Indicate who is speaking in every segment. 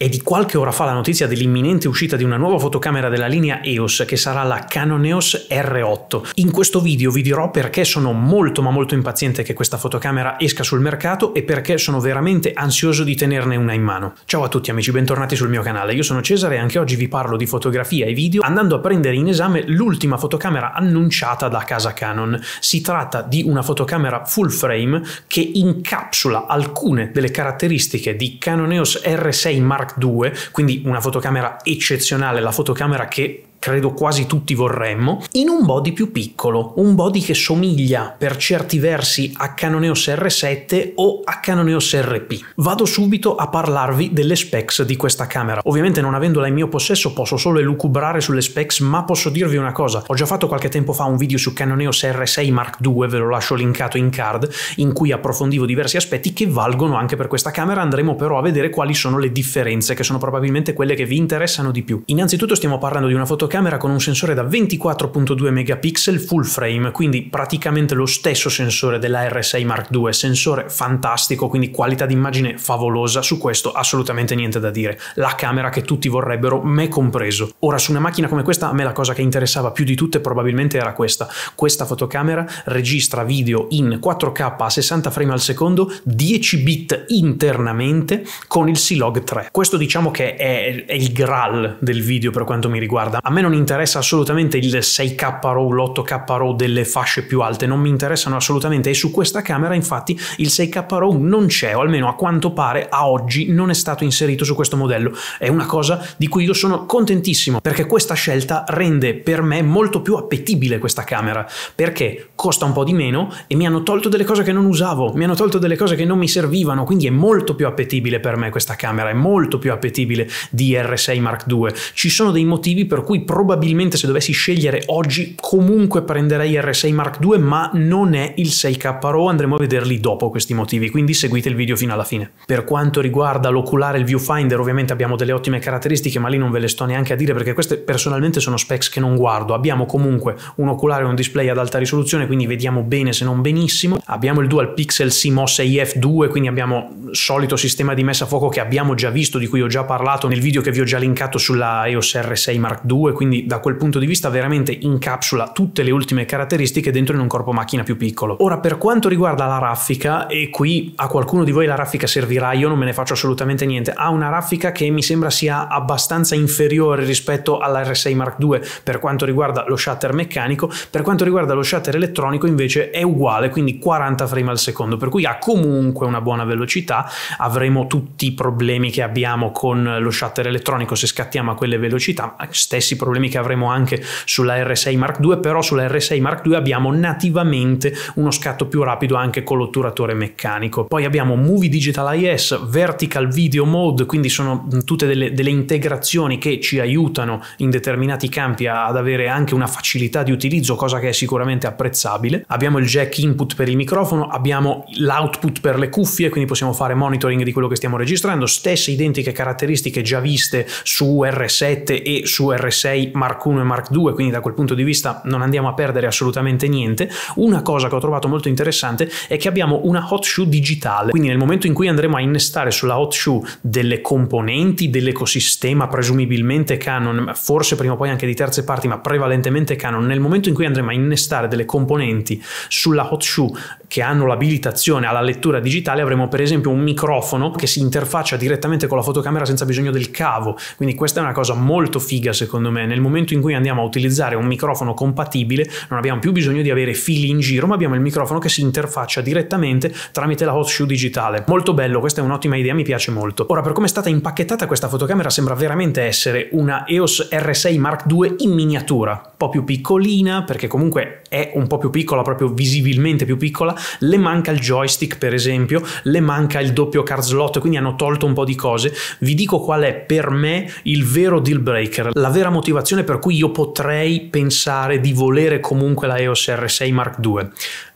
Speaker 1: È di qualche ora fa la notizia dell'imminente uscita di una nuova fotocamera della linea EOS che sarà la Canon EOS R8. In questo video vi dirò perché sono molto ma molto impaziente che questa fotocamera esca sul mercato e perché sono veramente ansioso di tenerne una in mano. Ciao a tutti amici, bentornati sul mio canale. Io sono Cesare e anche oggi vi parlo di fotografia e video andando a prendere in esame l'ultima fotocamera annunciata da casa Canon. Si tratta di una fotocamera full frame che incapsula alcune delle caratteristiche di Canon EOS R6 Mark Mark II, quindi una fotocamera eccezionale, la fotocamera che credo quasi tutti vorremmo, in un body più piccolo, un body che somiglia per certi versi a Canoneos R7 o a Canoneos RP. Vado subito a parlarvi delle specs di questa camera. Ovviamente non avendola in mio possesso posso solo elucubrare sulle specs, ma posso dirvi una cosa. Ho già fatto qualche tempo fa un video su Canoneos R6 Mark II, ve lo lascio linkato in card, in cui approfondivo diversi aspetti che valgono anche per questa camera, andremo però a vedere quali sono le differenze, che sono probabilmente quelle che vi interessano di più. Innanzitutto stiamo parlando di una fotocamera fotocamera con un sensore da 24.2 megapixel full frame, quindi praticamente lo stesso sensore della R6 Mark II, sensore fantastico, quindi qualità d'immagine favolosa, su questo assolutamente niente da dire. La camera che tutti vorrebbero, me compreso. Ora su una macchina come questa a me la cosa che interessava più di tutte probabilmente era questa. Questa fotocamera registra video in 4K a 60 frame al secondo, 10 bit internamente con il C-Log 3. Questo diciamo che è, è il graal del video per quanto mi riguarda. A me me non interessa assolutamente il 6K RAW, l'8K RAW delle fasce più alte, non mi interessano assolutamente e su questa camera infatti il 6K RAW non c'è, o almeno a quanto pare a oggi non è stato inserito su questo modello. È una cosa di cui io sono contentissimo perché questa scelta rende per me molto più appetibile questa camera, perché costa un po' di meno e mi hanno tolto delle cose che non usavo, mi hanno tolto delle cose che non mi servivano, quindi è molto più appetibile per me questa camera, è molto più appetibile di R6 Mark II. Ci sono dei motivi per cui probabilmente se dovessi scegliere oggi comunque prenderei R6 Mark II, ma non è il 6K RAW, andremo a vederli dopo questi motivi, quindi seguite il video fino alla fine. Per quanto riguarda l'oculare e il viewfinder, ovviamente abbiamo delle ottime caratteristiche, ma lì non ve le sto neanche a dire perché queste personalmente sono specs che non guardo. Abbiamo comunque un oculare e un display ad alta risoluzione, quindi vediamo bene se non benissimo. Abbiamo il Dual Pixel CMOS AF2, quindi abbiamo il solito sistema di messa a fuoco che abbiamo già visto, di cui ho già parlato nel video che vi ho già linkato sulla EOS R6 Mark II, quindi da quel punto di vista veramente incapsula tutte le ultime caratteristiche dentro in un corpo macchina più piccolo. Ora per quanto riguarda la raffica, e qui a qualcuno di voi la raffica servirà, io non me ne faccio assolutamente niente, ha una raffica che mi sembra sia abbastanza inferiore rispetto alla R6 Mark II per quanto riguarda lo shutter meccanico, per quanto riguarda lo shutter elettronico invece è uguale, quindi 40 frame al secondo, per cui ha comunque una buona velocità, avremo tutti i problemi che abbiamo con lo shutter elettronico se scattiamo a quelle velocità, stessi problemi problemi che avremo anche sulla R6 Mark II, però sulla R6 Mark II abbiamo nativamente uno scatto più rapido anche con l'otturatore meccanico. Poi abbiamo Movie Digital IS, Vertical Video Mode, quindi sono tutte delle, delle integrazioni che ci aiutano in determinati campi ad avere anche una facilità di utilizzo, cosa che è sicuramente apprezzabile. Abbiamo il jack input per il microfono, abbiamo l'output per le cuffie, quindi possiamo fare monitoring di quello che stiamo registrando, stesse identiche caratteristiche già viste su R7 e su R6 6 Mark 1 e Mark 2, quindi da quel punto di vista non andiamo a perdere assolutamente niente. Una cosa che ho trovato molto interessante è che abbiamo una hot shoe digitale, quindi nel momento in cui andremo a innestare sulla hot shoe delle componenti dell'ecosistema, presumibilmente Canon, forse prima o poi anche di terze parti, ma prevalentemente Canon, nel momento in cui andremo a innestare delle componenti sulla hot shoe che hanno l'abilitazione alla lettura digitale, avremo per esempio un microfono che si interfaccia direttamente con la fotocamera senza bisogno del cavo, quindi questa è una cosa molto figa secondo me nel momento in cui andiamo a utilizzare un microfono compatibile non abbiamo più bisogno di avere fili in giro ma abbiamo il microfono che si interfaccia direttamente tramite la hot shoe digitale. Molto bello, questa è un'ottima idea, mi piace molto. Ora per come è stata impacchettata questa fotocamera sembra veramente essere una EOS R6 Mark II in miniatura, un po' più piccolina perché comunque è un po' più piccola, proprio visibilmente più piccola, le manca il joystick per esempio, le manca il doppio card slot, quindi hanno tolto un po' di cose. Vi dico qual è per me il vero deal breaker, la vera motivazione motivazione per cui io potrei pensare di volere comunque la EOS R6 Mark II,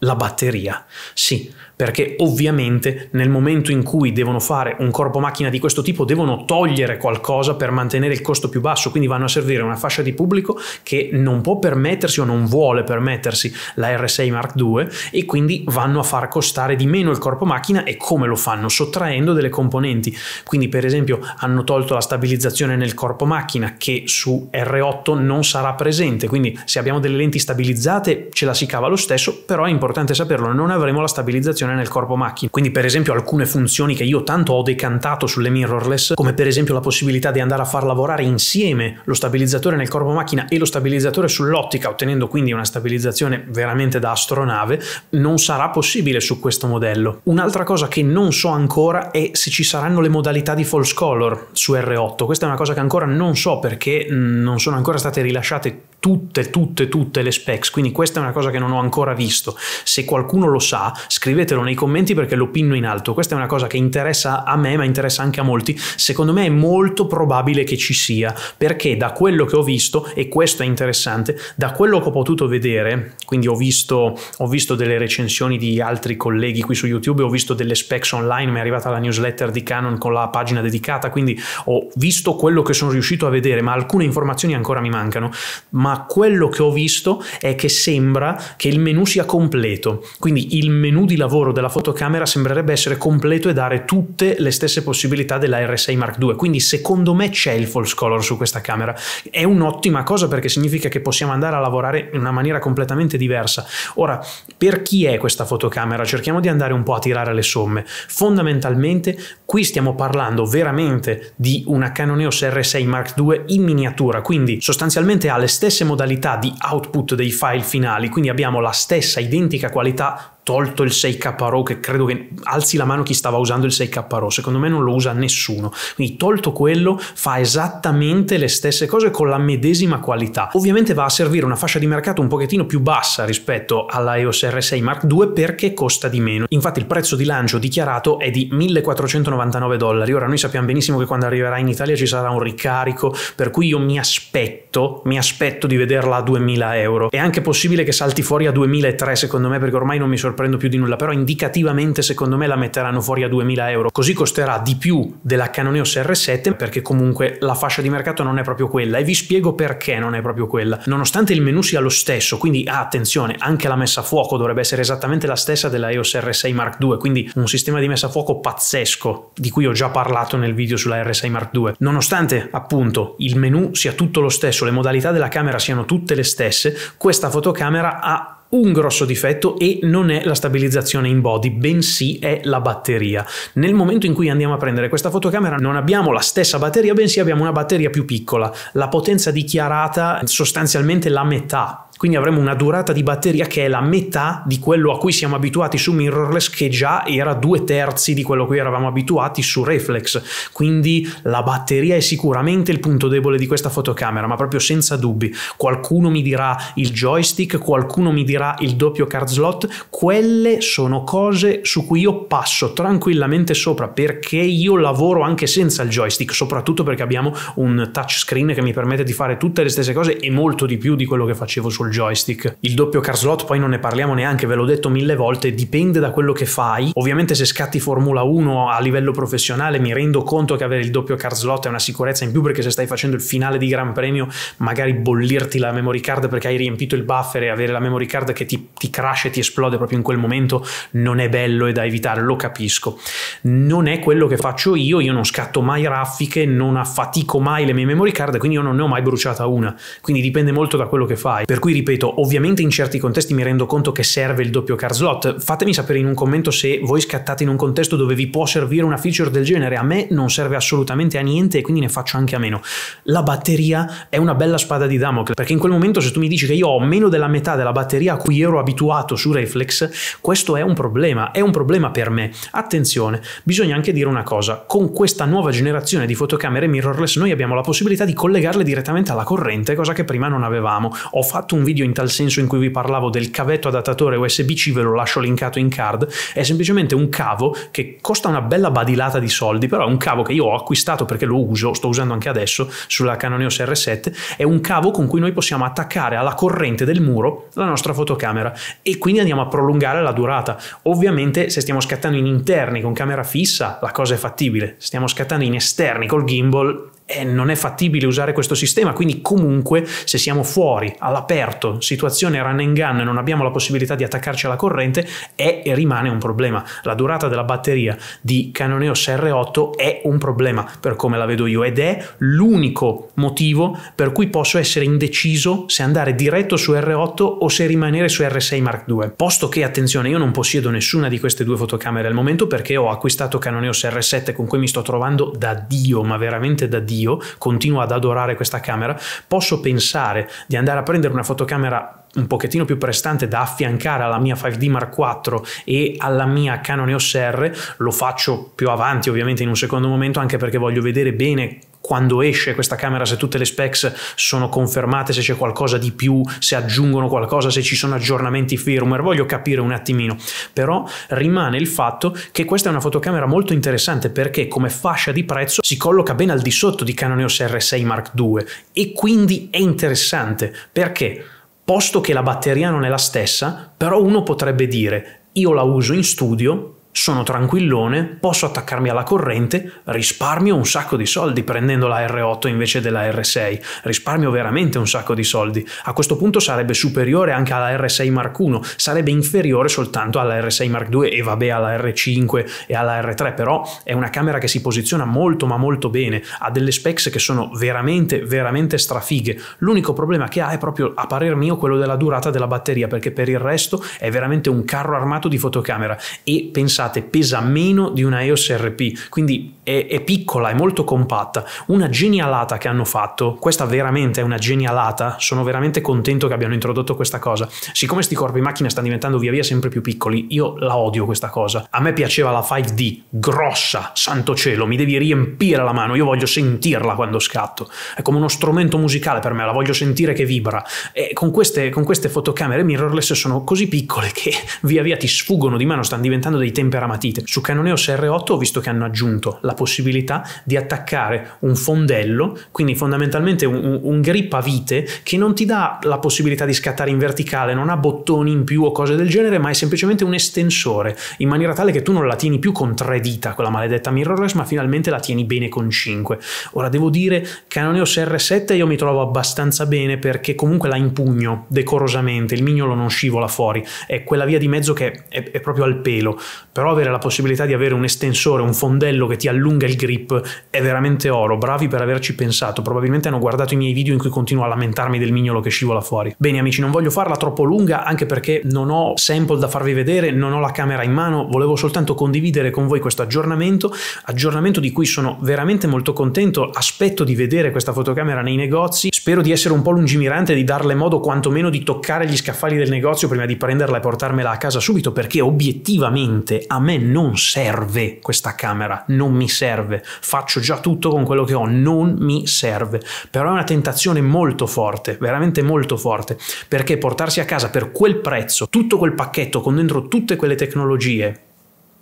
Speaker 1: la batteria. Sì, perché ovviamente nel momento in cui devono fare un corpo macchina di questo tipo devono togliere qualcosa per mantenere il costo più basso, quindi vanno a servire una fascia di pubblico che non può permettersi o non vuole permettersi la R6 Mark II e quindi vanno a far costare di meno il corpo macchina e come lo fanno? Sottraendo delle componenti, quindi per esempio hanno tolto la stabilizzazione nel corpo macchina che su R8 non sarà presente, quindi se abbiamo delle lenti stabilizzate ce la si cava lo stesso, però è importante saperlo, non avremo la stabilizzazione funzione nel corpo macchina. Quindi per esempio alcune funzioni che io tanto ho decantato sulle mirrorless, come per esempio la possibilità di andare a far lavorare insieme lo stabilizzatore nel corpo macchina e lo stabilizzatore sull'ottica, ottenendo quindi una stabilizzazione veramente da astronave, non sarà possibile su questo modello. Un'altra cosa che non so ancora è se ci saranno le modalità di false color su R8. Questa è una cosa che ancora non so perché mm, non sono ancora state rilasciate tutte, tutte, tutte le specs, quindi questa è una cosa che non ho ancora visto. Se qualcuno lo sa, scrivete scrivetelo nei commenti perché lo pinno in alto. Questa è una cosa che interessa a me, ma interessa anche a molti. Secondo me è molto probabile che ci sia, perché da quello che ho visto, e questo è interessante, da quello che ho potuto vedere, quindi ho visto, ho visto delle recensioni di altri colleghi qui su YouTube, ho visto delle specs online, mi è arrivata la newsletter di Canon con la pagina dedicata, quindi ho visto quello che sono riuscito a vedere, ma alcune informazioni ancora mi mancano. Ma quello che ho visto è che sembra che il menu sia completo, quindi il menu di lavoro lavoro della fotocamera sembrerebbe essere completo e dare tutte le stesse possibilità della R6 Mark II, quindi secondo me c'è il false color su questa camera. È un'ottima cosa perché significa che possiamo andare a lavorare in una maniera completamente diversa. Ora, per chi è questa fotocamera? Cerchiamo di andare un po' a tirare le somme. Fondamentalmente qui stiamo parlando veramente di una Canon EOS R6 Mark II in miniatura, quindi sostanzialmente ha le stesse modalità di output dei file finali, quindi abbiamo la stessa identica qualità tolto il 6K Raw, che credo che alzi la mano chi stava usando il 6K Raw, secondo me non lo usa nessuno. Quindi tolto quello fa esattamente le stesse cose con la medesima qualità. Ovviamente va a servire una fascia di mercato un pochettino più bassa rispetto alla EOS R6 Mark II perché costa di meno. Infatti il prezzo di lancio dichiarato è di 1499 dollari. Ora noi sappiamo benissimo che quando arriverà in Italia ci sarà un ricarico, per cui io mi aspetto, mi aspetto di vederla a 2000 euro. È anche possibile che salti fuori a 2003 secondo me perché ormai non mi sorprende prendo più di nulla, però indicativamente secondo me la metteranno fuori a 2000 euro, così costerà di più della Canon EOS R7 perché comunque la fascia di mercato non è proprio quella e vi spiego perché non è proprio quella. Nonostante il menu sia lo stesso, quindi ah, attenzione, anche la messa a fuoco dovrebbe essere esattamente la stessa della EOS R6 Mark II, quindi un sistema di messa a fuoco pazzesco, di cui ho già parlato nel video sulla R6 Mark II. Nonostante appunto il menu sia tutto lo stesso, le modalità della camera siano tutte le stesse, questa fotocamera ha un grosso difetto e non è la stabilizzazione in body, bensì è la batteria. Nel momento in cui andiamo a prendere questa fotocamera non abbiamo la stessa batteria, bensì abbiamo una batteria più piccola. La potenza dichiarata sostanzialmente la metà quindi avremo una durata di batteria che è la metà di quello a cui siamo abituati su mirrorless che già era due terzi di quello a cui eravamo abituati su reflex quindi la batteria è sicuramente il punto debole di questa fotocamera ma proprio senza dubbi qualcuno mi dirà il joystick qualcuno mi dirà il doppio card slot quelle sono cose su cui io passo tranquillamente sopra perché io lavoro anche senza il joystick soprattutto perché abbiamo un touchscreen che mi permette di fare tutte le stesse cose e molto di più di quello che facevo sul sul joystick. Il doppio car slot poi non ne parliamo neanche, ve l'ho detto mille volte, dipende da quello che fai. Ovviamente se scatti Formula 1 a livello professionale mi rendo conto che avere il doppio car slot è una sicurezza in più perché se stai facendo il finale di Gran Premio magari bollirti la memory card perché hai riempito il buffer e avere la memory card che ti, ti crash e ti esplode proprio in quel momento non è bello e da evitare, lo capisco. Non è quello che faccio io, io non scatto mai raffiche, non affatico mai le mie memory card, quindi io non ne ho mai bruciata una, quindi dipende molto da quello che fai. Per cui ripeto, ovviamente in certi contesti mi rendo conto che serve il doppio car slot. Fatemi sapere in un commento se voi scattate in un contesto dove vi può servire una feature del genere. A me non serve assolutamente a niente e quindi ne faccio anche a meno. La batteria è una bella spada di Damocle, perché in quel momento se tu mi dici che io ho meno della metà della batteria a cui ero abituato su Reflex, questo è un problema, è un problema per me. Attenzione, bisogna anche dire una cosa, con questa nuova generazione di fotocamere mirrorless noi abbiamo la possibilità di collegarle direttamente alla corrente, cosa che prima non avevamo. Ho fatto un video in tal senso in cui vi parlavo del cavetto adattatore USB-C, ve lo lascio linkato in card, è semplicemente un cavo che costa una bella badilata di soldi, però è un cavo che io ho acquistato perché lo uso, sto usando anche adesso sulla Canon EOS R7, è un cavo con cui noi possiamo attaccare alla corrente del muro la nostra fotocamera e quindi andiamo a prolungare la durata. Ovviamente se stiamo scattando in interni con camera fissa la cosa è fattibile, se stiamo scattando in esterni col gimbal eh, non è fattibile usare questo sistema, quindi comunque se siamo fuori, all'aperto, situazione run and gun, non abbiamo la possibilità di attaccarci alla corrente, è e rimane un problema. La durata della batteria di Canoneos r 8 è un problema per come la vedo io ed è l'unico motivo per cui posso essere indeciso se andare diretto su R8 o se rimanere su R6 Mark II. Posto che, attenzione, io non possiedo nessuna di queste due fotocamere al momento perché ho acquistato Canoneos r 7 con cui mi sto trovando da Dio, ma veramente da Dio Dio, continuo ad adorare questa camera, posso pensare di andare a prendere una fotocamera un pochettino più prestante da affiancare alla mia 5D Mark IV e alla mia Canon EOS R, lo faccio più avanti ovviamente in un secondo momento anche perché voglio vedere bene quando esce questa camera, se tutte le specs sono confermate, se c'è qualcosa di più, se aggiungono qualcosa, se ci sono aggiornamenti firmware, voglio capire un attimino. Però rimane il fatto che questa è una fotocamera molto interessante perché come fascia di prezzo si colloca ben al di sotto di Canon EOS R6 Mark II e quindi è interessante perché posto che la batteria non è la stessa, però uno potrebbe dire io la uso in studio sono tranquillone, posso attaccarmi alla corrente, risparmio un sacco di soldi prendendo la R8 invece della R6, risparmio veramente un sacco di soldi. A questo punto sarebbe superiore anche alla R6 Mark I, sarebbe inferiore soltanto alla R6 Mark II e vabbè alla R5 e alla R3, però è una camera che si posiziona molto ma molto bene, ha delle specs che sono veramente veramente strafighe. L'unico problema che ha è proprio a parer mio quello della durata della batteria, perché per il resto è veramente un carro armato di fotocamera e pensate pensate pesa meno di una EOS RP, quindi è, è piccola, è molto compatta. Una genialata che hanno fatto, questa veramente è una genialata, sono veramente contento che abbiano introdotto questa cosa. Siccome sti corpi macchina stanno diventando via via sempre più piccoli, io la odio questa cosa. A me piaceva la 5D, grossa, santo cielo, mi devi riempire la mano, io voglio sentirla quando scatto. È come uno strumento musicale per me, la voglio sentire che vibra. E con queste, con queste fotocamere mirrorless sono così piccole che via via ti sfuggono di mano, stanno diventando dei tempi per amatite. Su Canoneo SR8 ho visto che hanno aggiunto la possibilità di attaccare un fondello, quindi fondamentalmente un, un grip a vite che non ti dà la possibilità di scattare in verticale, non ha bottoni in più o cose del genere, ma è semplicemente un estensore, in maniera tale che tu non la tieni più con tre dita quella maledetta mirrorless, ma finalmente la tieni bene con cinque. Ora devo dire, Canoneo SR7 io mi trovo abbastanza bene perché comunque la impugno decorosamente, il mignolo non scivola fuori, è quella via di mezzo che è, è proprio al pelo, però però avere la possibilità di avere un estensore, un fondello che ti allunga il grip è veramente oro, bravi per averci pensato, probabilmente hanno guardato i miei video in cui continuo a lamentarmi del mignolo che scivola fuori. Bene amici, non voglio farla troppo lunga anche perché non ho sample da farvi vedere, non ho la camera in mano, volevo soltanto condividere con voi questo aggiornamento, aggiornamento di cui sono veramente molto contento, aspetto di vedere questa fotocamera nei negozi, spero di essere un po' lungimirante, e di darle modo quantomeno di toccare gli scaffali del negozio prima di prenderla e portarmela a casa subito perché obiettivamente a me non serve questa camera, non mi serve, faccio già tutto con quello che ho, non mi serve, però è una tentazione molto forte, veramente molto forte, perché portarsi a casa per quel prezzo tutto quel pacchetto con dentro tutte quelle tecnologie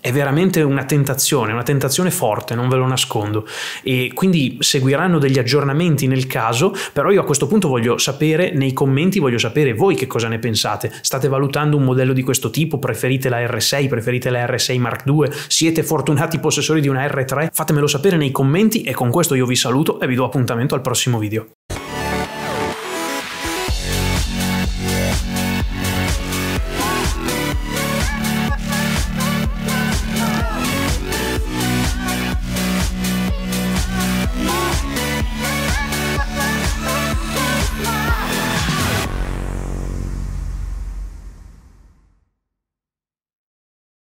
Speaker 1: è veramente una tentazione, una tentazione forte, non ve lo nascondo. E quindi seguiranno degli aggiornamenti nel caso, però io a questo punto voglio sapere nei commenti, voglio sapere voi che cosa ne pensate. State valutando un modello di questo tipo? Preferite la R6? Preferite la R6 Mark II? Siete fortunati possessori di una R3? Fatemelo sapere nei commenti e con questo io vi saluto e vi do appuntamento al prossimo video.